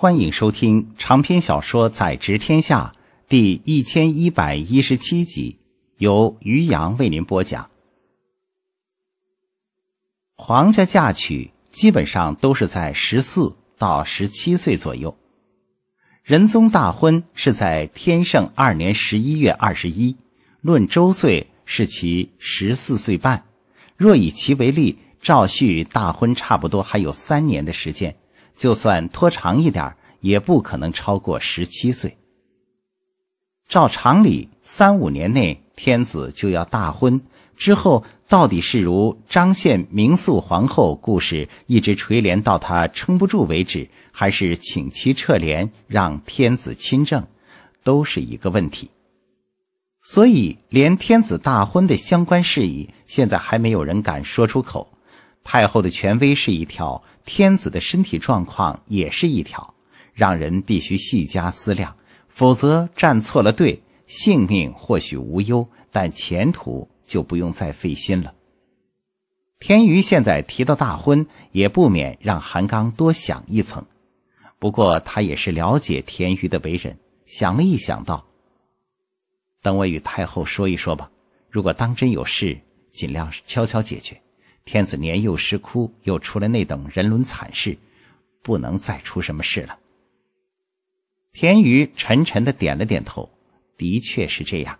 欢迎收听长篇小说《宰执天下》第一千一百一十七集，由于洋为您播讲。皇家嫁娶基本上都是在十四到十七岁左右。仁宗大婚是在天圣二年十一月二十一，论周岁是其十四岁半。若以其为例，赵旭大婚差不多还有三年的时间。就算拖长一点也不可能超过十七岁。照常理，三五年内天子就要大婚，之后到底是如张献明肃皇后故事一直垂帘到他撑不住为止，还是请其撤帘让天子亲政，都是一个问题。所以，连天子大婚的相关事宜，现在还没有人敢说出口。太后的权威是一条。天子的身体状况也是一条，让人必须细加思量，否则站错了队，性命或许无忧，但前途就不用再费心了。田余现在提到大婚，也不免让韩刚多想一层。不过他也是了解田余的为人，想了一想，道：“等我与太后说一说吧。如果当真有事，尽量悄悄解决。”天子年幼失哭，又出了那等人伦惨事，不能再出什么事了。田余沉沉的点了点头，的确是这样。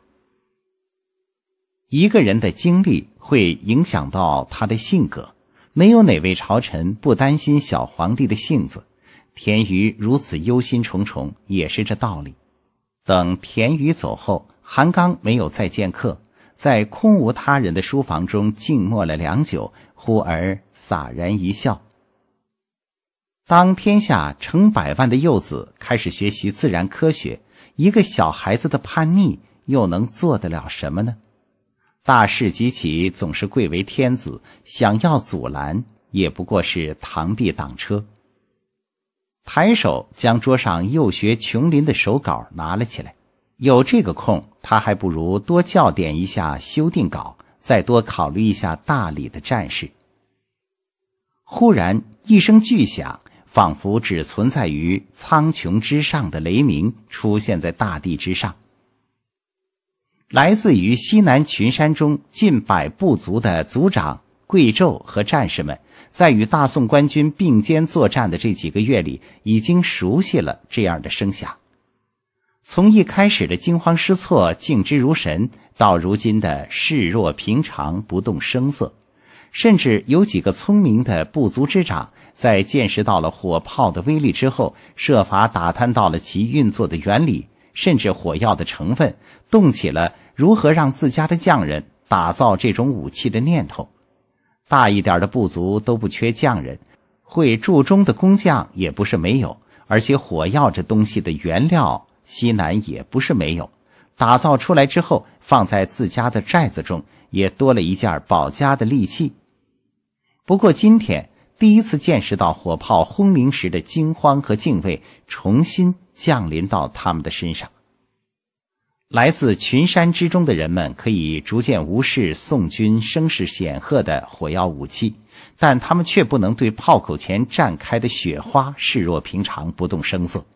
一个人的经历会影响到他的性格，没有哪位朝臣不担心小皇帝的性子。田余如此忧心忡忡，也是这道理。等田宇走后，韩刚没有再见客。在空无他人的书房中静默了良久，忽而洒然一笑。当天下成百万的幼子开始学习自然科学，一个小孩子的叛逆又能做得了什么呢？大势及起，总是贵为天子，想要阻拦，也不过是螳臂挡车。抬手将桌上幼学琼林的手稿拿了起来。有这个空，他还不如多校点一下修订稿，再多考虑一下大理的战事。忽然一声巨响，仿佛只存在于苍穹之上的雷鸣，出现在大地之上。来自于西南群山中近百部族的族长、贵胄和战士们，在与大宋官军并肩作战的这几个月里，已经熟悉了这样的声响。从一开始的惊慌失措、敬之如神，到如今的视若平常、不动声色，甚至有几个聪明的部族之长，在见识到了火炮的威力之后，设法打探到了其运作的原理，甚至火药的成分，动起了如何让自家的匠人打造这种武器的念头。大一点的部族都不缺匠人，会铸钟的工匠也不是没有，而且火药这东西的原料。西南也不是没有，打造出来之后放在自家的寨子中，也多了一件保家的利器。不过今天第一次见识到火炮轰鸣时的惊慌和敬畏，重新降临到他们的身上。来自群山之中的人们可以逐渐无视宋军声势显赫的火药武器，但他们却不能对炮口前绽开的雪花视若平常，不动声色。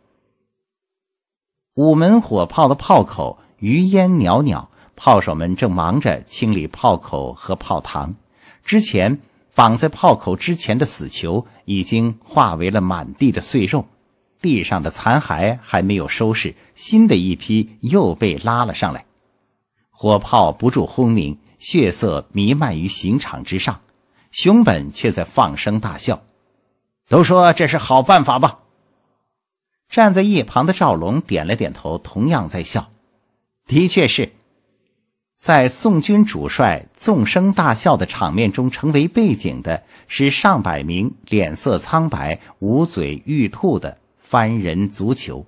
五门火炮的炮口余烟袅袅，炮手们正忙着清理炮口和炮膛。之前绑在炮口之前的死囚已经化为了满地的碎肉，地上的残骸还没有收拾，新的一批又被拉了上来。火炮不住轰鸣，血色弥漫于刑场之上。熊本却在放声大笑：“都说这是好办法吧？”站在一旁的赵龙点了点头，同样在笑。的确，是在宋军主帅纵声大笑的场面中，成为背景的是上百名脸色苍白、捂嘴欲吐的番人足球。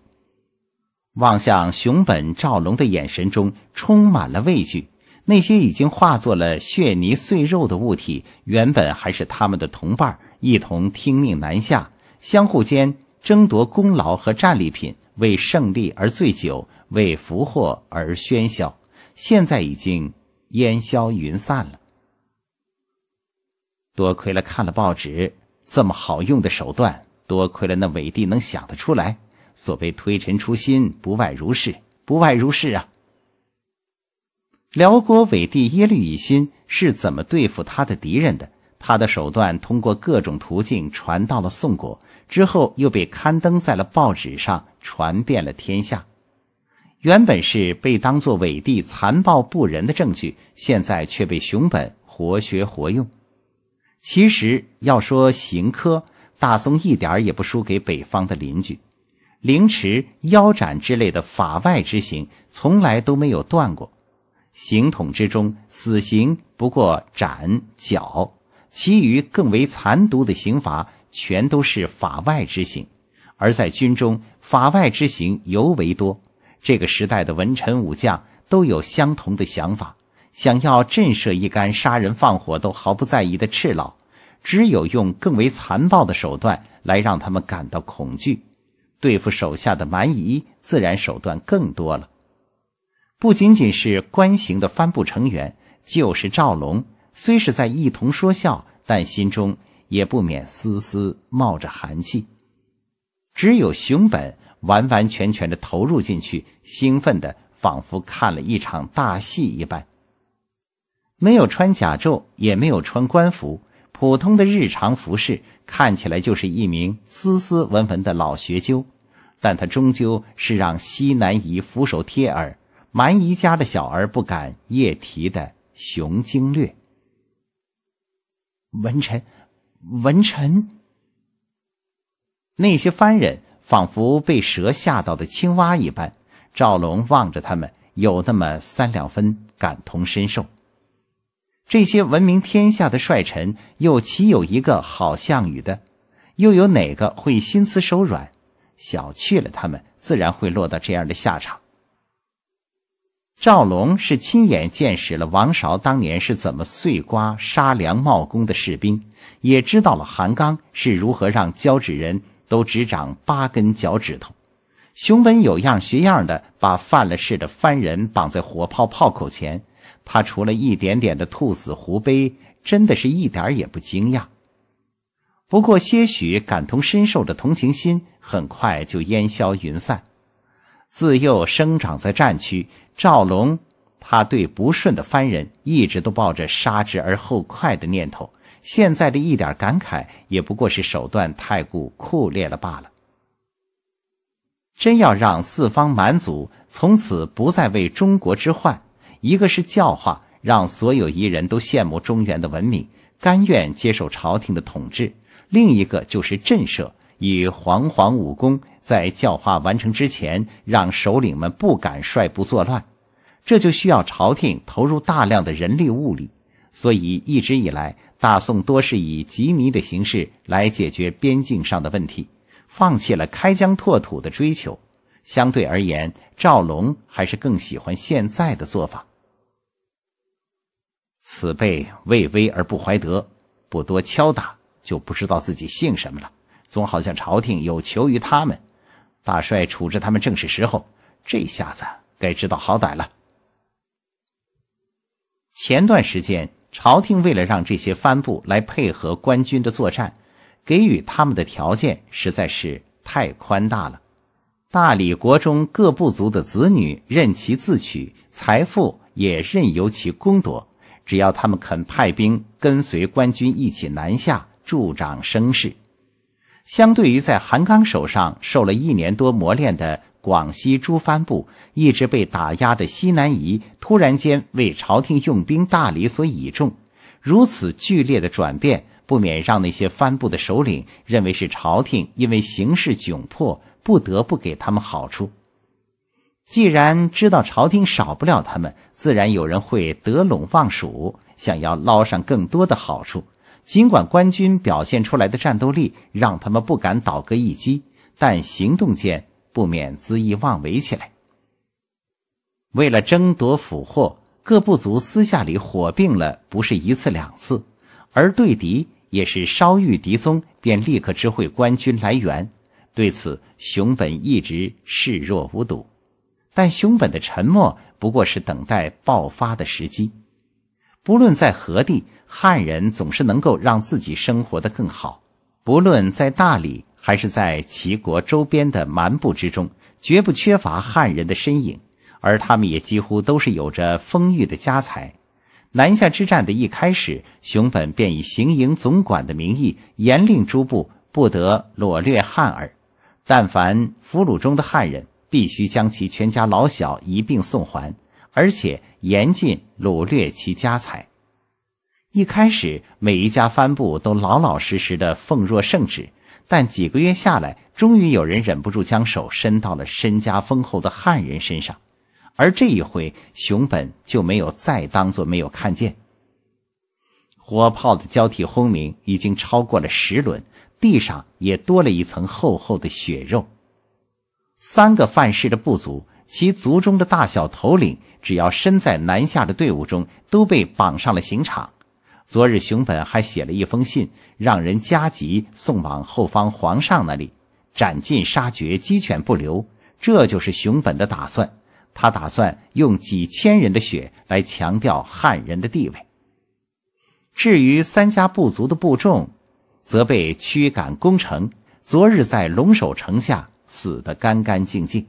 望向熊本赵龙的眼神中充满了畏惧。那些已经化作了血泥碎肉的物体，原本还是他们的同伴，一同听命南下，相互间。争夺功劳和战利品，为胜利而醉酒，为俘获而喧嚣，现在已经烟消云散了。多亏了看了报纸，这么好用的手段，多亏了那伪帝能想得出来。所谓推陈出新，不外如是，不外如是啊！辽国伪帝耶律乙辛是怎么对付他的敌人的？他的手段通过各种途径传到了宋国，之后又被刊登在了报纸上，传遍了天下。原本是被当做伪帝残暴不仁的证据，现在却被熊本活学活用。其实要说刑科，大宋一点也不输给北方的邻居，凌迟、腰斩之类的法外之刑，从来都没有断过。刑统之中，死刑不过斩、绞。其余更为残毒的刑罚，全都是法外之刑；而在军中，法外之刑尤为多。这个时代的文臣武将都有相同的想法：想要震慑一干杀人放火都毫不在意的赤佬，只有用更为残暴的手段来让他们感到恐惧。对付手下的蛮夷，自然手段更多了。不仅仅是官刑的帆布成员，就是赵龙。虽是在一同说笑，但心中也不免丝丝冒着寒气。只有熊本完完全全的投入进去，兴奋的仿佛看了一场大戏一般。没有穿甲胄，也没有穿官服，普通的日常服饰看起来就是一名斯斯文文的老学究。但他终究是让西南夷俯首帖耳、蛮夷家的小儿不敢夜啼的熊精略。文臣，文臣。那些藩人仿佛被蛇吓到的青蛙一般。赵龙望着他们，有那么三两分感同身受。这些闻名天下的帅臣，又岂有一个好项羽的？又有哪个会心慈手软？小觑了他们，自然会落到这样的下场。赵龙是亲眼见识了王韶当年是怎么碎瓜杀良冒功的士兵，也知道了韩刚是如何让交趾人都只长八根脚趾头。熊本有样学样的把犯了事的番人绑在火炮炮口前，他除了一点点的兔死狐悲，真的是一点也不惊讶。不过些许感同身受的同情心，很快就烟消云散。自幼生长在战区，赵龙他对不顺的藩人一直都抱着杀之而后快的念头。现在的一点感慨，也不过是手段太过酷烈了罢了。真要让四方蛮族从此不再为中国之患，一个是教化，让所有夷人都羡慕中原的文明，甘愿接受朝廷的统治；另一个就是震慑，以煌煌武功。在教化完成之前，让首领们不敢率部作乱，这就需要朝廷投入大量的人力物力。所以一直以来，大宋多是以羁縻的形式来解决边境上的问题，放弃了开疆拓土的追求。相对而言，赵龙还是更喜欢现在的做法。此辈畏威而不怀德，不多敲打，就不知道自己姓什么了。总好像朝廷有求于他们。大帅处置他们正是时候，这下子该知道好歹了。前段时间，朝廷为了让这些藩部来配合官军的作战，给予他们的条件实在是太宽大了。大理国中各部族的子女任其自取，财富也任由其攻夺，只要他们肯派兵跟随官军一起南下，助长声势。相对于在韩刚手上受了一年多磨练的广西诸藩部，一直被打压的西南夷突然间为朝廷用兵大理所倚重，如此剧烈的转变，不免让那些藩部的首领认为是朝廷因为形势窘迫，不得不给他们好处。既然知道朝廷少不了他们，自然有人会得陇望蜀，想要捞上更多的好处。尽管官军表现出来的战斗力让他们不敢倒戈一击，但行动间不免恣意妄为起来。为了争夺俘获，各部族私下里火并了不是一次两次，而对敌也是稍遇敌踪便立刻知会官军来源。对此，熊本一直视若无睹，但熊本的沉默不过是等待爆发的时机。不论在何地。汉人总是能够让自己生活得更好，不论在大理还是在齐国周边的蛮部之中，绝不缺乏汉人的身影，而他们也几乎都是有着丰裕的家财。南下之战的一开始，熊本便以行营总管的名义严令诸部不得掳掠汉儿，但凡俘虏中的汉人，必须将其全家老小一并送还，而且严禁掳掠其家财。一开始，每一家帆布都老老实实的奉若圣旨，但几个月下来，终于有人忍不住将手伸到了身家丰厚的汉人身上，而这一回，熊本就没有再当做没有看见。火炮的交替轰鸣已经超过了十轮，地上也多了一层厚厚的血肉。三个范氏的部族，其族中的大小头领，只要身在南下的队伍中，都被绑上了刑场。昨日熊本还写了一封信，让人加急送往后方皇上那里，斩尽杀绝，鸡犬不留。这就是熊本的打算。他打算用几千人的血来强调汉人的地位。至于三家部族的部众，则被驱赶攻城。昨日在龙首城下死得干干净净。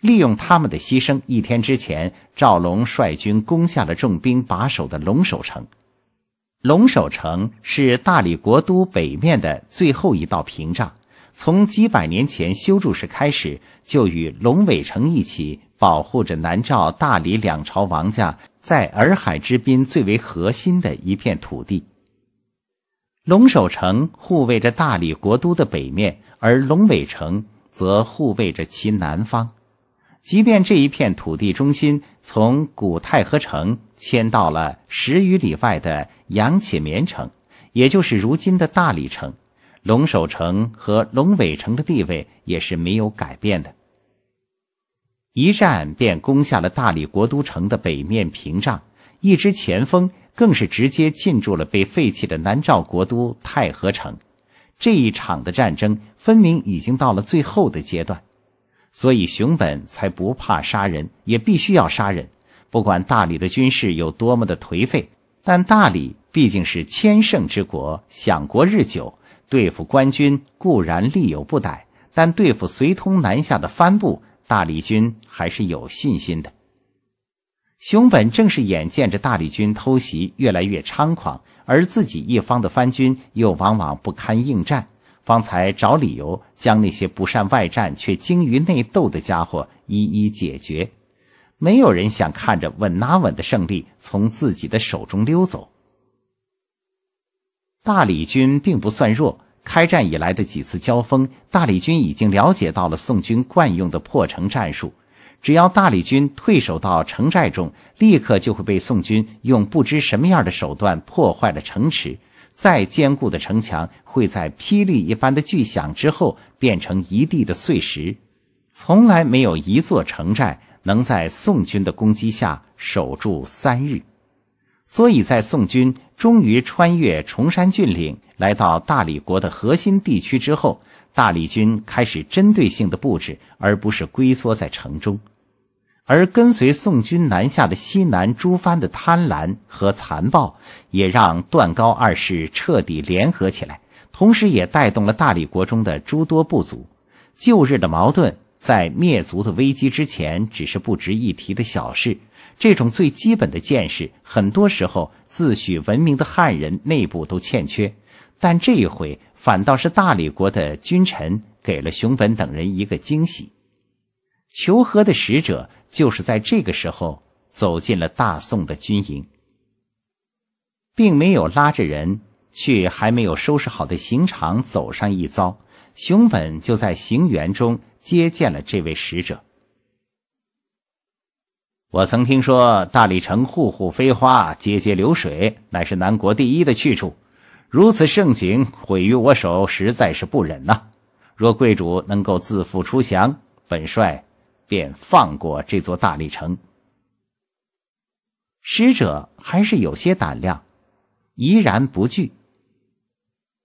利用他们的牺牲，一天之前，赵龙率军攻下了重兵把守的龙首城。龙首城是大理国都北面的最后一道屏障，从几百年前修筑时开始，就与龙尾城一起保护着南诏、大理两朝王家在洱海之滨最为核心的一片土地。龙首城护卫着大理国都的北面，而龙尾城则护卫着其南方。即便这一片土地中心从古太和城迁到了十余里外的阳且绵城，也就是如今的大理城，龙首城和龙尾城的地位也是没有改变的。一战便攻下了大理国都城的北面屏障，一支前锋更是直接进驻了被废弃的南诏国都太和城。这一场的战争分明已经到了最后的阶段。所以熊本才不怕杀人，也必须要杀人。不管大理的军事有多么的颓废，但大理毕竟是千盛之国，享国日久，对付官军固然力有不逮，但对付随同南下的藩部，大理军还是有信心的。熊本正是眼见着大理军偷袭越来越猖狂，而自己一方的藩军又往往不堪应战。方才找理由将那些不善外战却精于内斗的家伙一一解决，没有人想看着稳拿稳的胜利从自己的手中溜走。大理军并不算弱，开战以来的几次交锋，大理军已经了解到了宋军惯用的破城战术。只要大理军退守到城寨中，立刻就会被宋军用不知什么样的手段破坏了城池。再坚固的城墙，会在霹雳一般的巨响之后变成一地的碎石。从来没有一座城寨能在宋军的攻击下守住三日。所以在宋军终于穿越崇山峻岭，来到大理国的核心地区之后，大理军开始针对性的布置，而不是龟缩在城中。而跟随宋军南下的西南诸藩的贪婪和残暴，也让段高二世彻底联合起来，同时也带动了大理国中的诸多部族。旧日的矛盾在灭族的危机之前，只是不值一提的小事。这种最基本的见识，很多时候自诩文明的汉人内部都欠缺，但这一回反倒是大理国的君臣给了熊本等人一个惊喜。求和的使者。就是在这个时候走进了大宋的军营，并没有拉着人去还没有收拾好的刑场走上一遭，熊本就在行辕中接见了这位使者。我曾听说大理城户户飞花，节节流水，乃是南国第一的去处。如此盛景毁于我手，实在是不忍呐。若贵主能够自负出降，本帅。便放过这座大理城。使者还是有些胆量，怡然不惧。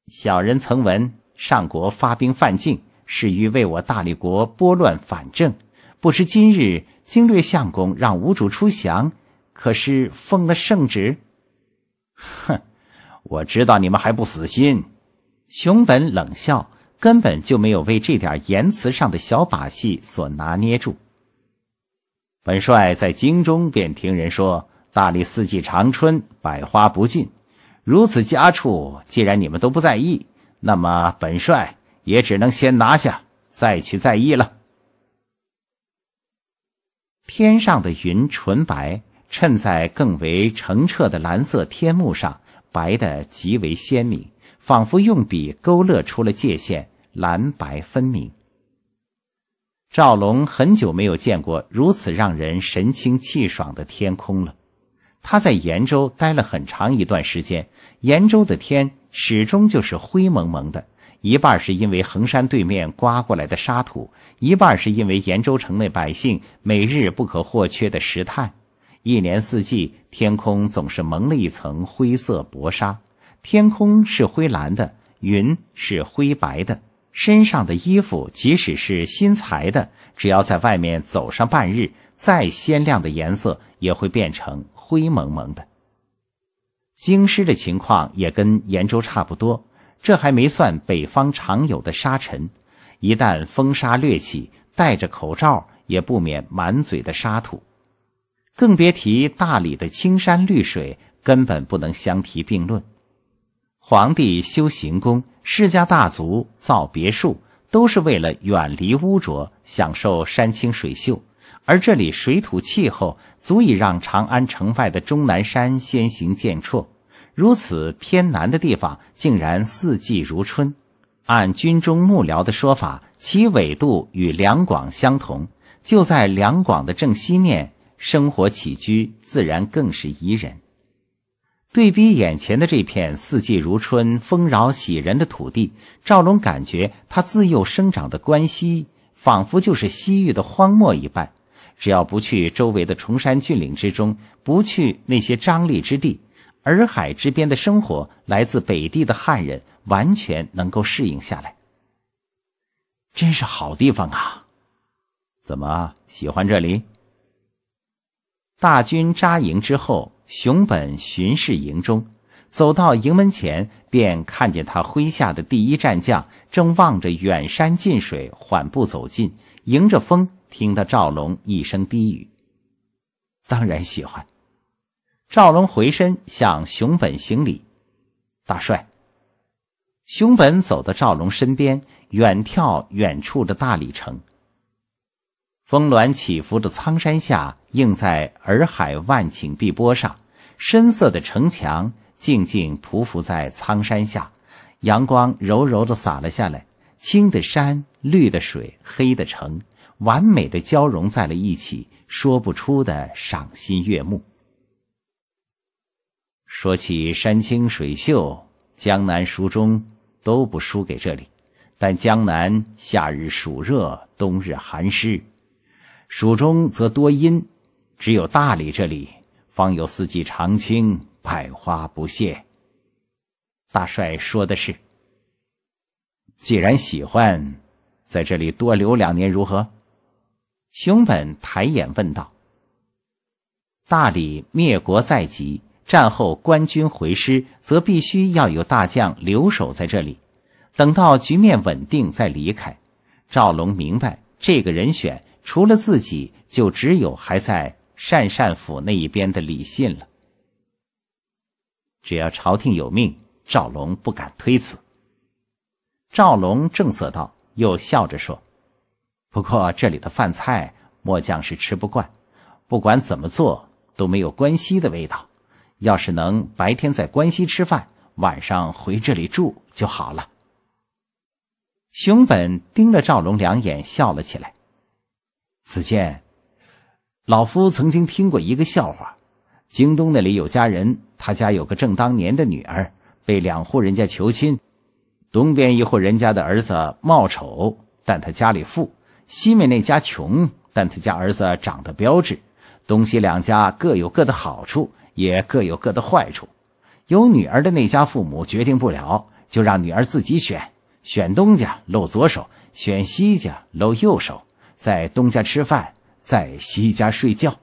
小人曾闻上国发兵犯境，是欲为我大理国拨乱反正。不知今日经略相公让吴主出降，可是奉了圣旨？哼，我知道你们还不死心。熊本冷笑。根本就没有为这点言辞上的小把戏所拿捏住。本帅在京中便听人说，大理四季长春，百花不尽。如此佳处，既然你们都不在意，那么本帅也只能先拿下，再去在意了。天上的云纯白，衬在更为澄澈的蓝色天幕上，白的极为鲜明，仿佛用笔勾勒出了界限。蓝白分明。赵龙很久没有见过如此让人神清气爽的天空了。他在延州待了很长一段时间，延州的天始终就是灰蒙蒙的。一半是因为衡山对面刮过来的沙土，一半是因为延州城内百姓每日不可或缺的石炭。一年四季，天空总是蒙了一层灰色薄纱。天空是灰蓝的，云是灰白的。身上的衣服，即使是新裁的，只要在外面走上半日，再鲜亮的颜色也会变成灰蒙蒙的。京师的情况也跟延州差不多，这还没算北方常有的沙尘。一旦风沙掠起，戴着口罩也不免满嘴的沙土，更别提大理的青山绿水，根本不能相提并论。皇帝修行宫。世家大族造别墅，都是为了远离污浊，享受山清水秀。而这里水土气候，足以让长安城外的终南山先行渐辍。如此偏南的地方，竟然四季如春。按军中幕僚的说法，其纬度与两广相同，就在两广的正西面，生活起居自然更是宜人。对比眼前的这片四季如春、丰饶喜人的土地，赵龙感觉他自幼生长的关西仿佛就是西域的荒漠一般。只要不去周围的崇山峻岭之中，不去那些张力之地，洱海之边的生活，来自北地的汉人完全能够适应下来。真是好地方啊！怎么喜欢这里？大军扎营之后。熊本巡视营中，走到营门前，便看见他麾下的第一战将正望着远山近水，缓步走近，迎着风，听到赵龙一声低语：“当然喜欢。”赵龙回身向熊本行礼：“大帅。”熊本走到赵龙身边，远眺远处的大理城。峰峦起伏的苍山下，映在洱海万顷碧波上。深色的城墙静静匍匐在苍山下，阳光柔柔的洒了下来，青的山，绿的水，黑的城，完美的交融在了一起，说不出的赏心悦目。说起山清水秀，江南、蜀中都不输给这里，但江南夏日暑热，冬日寒湿，蜀中则多阴，只有大理这里。方有四季常青，百花不谢。大帅说的是，既然喜欢，在这里多留两年如何？熊本抬眼问道。大理灭国在即，战后官军回师，则必须要有大将留守在这里，等到局面稳定再离开。赵龙明白，这个人选除了自己，就只有还在。善善府那一边的李信了。只要朝廷有命，赵龙不敢推辞。赵龙正色道，又笑着说：“不过这里的饭菜，末将是吃不惯，不管怎么做都没有关西的味道。要是能白天在关西吃饭，晚上回这里住就好了。”熊本盯了赵龙两眼，笑了起来。子健。老夫曾经听过一个笑话，京东那里有家人，他家有个正当年的女儿，被两户人家求亲。东边一户人家的儿子貌丑，但他家里富；西面那家穷，但他家儿子长得标致。东西两家各有各的好处，也各有各的坏处。有女儿的那家父母决定不了，就让女儿自己选，选东家露左手，选西家露右手，在东家吃饭。在西家睡觉。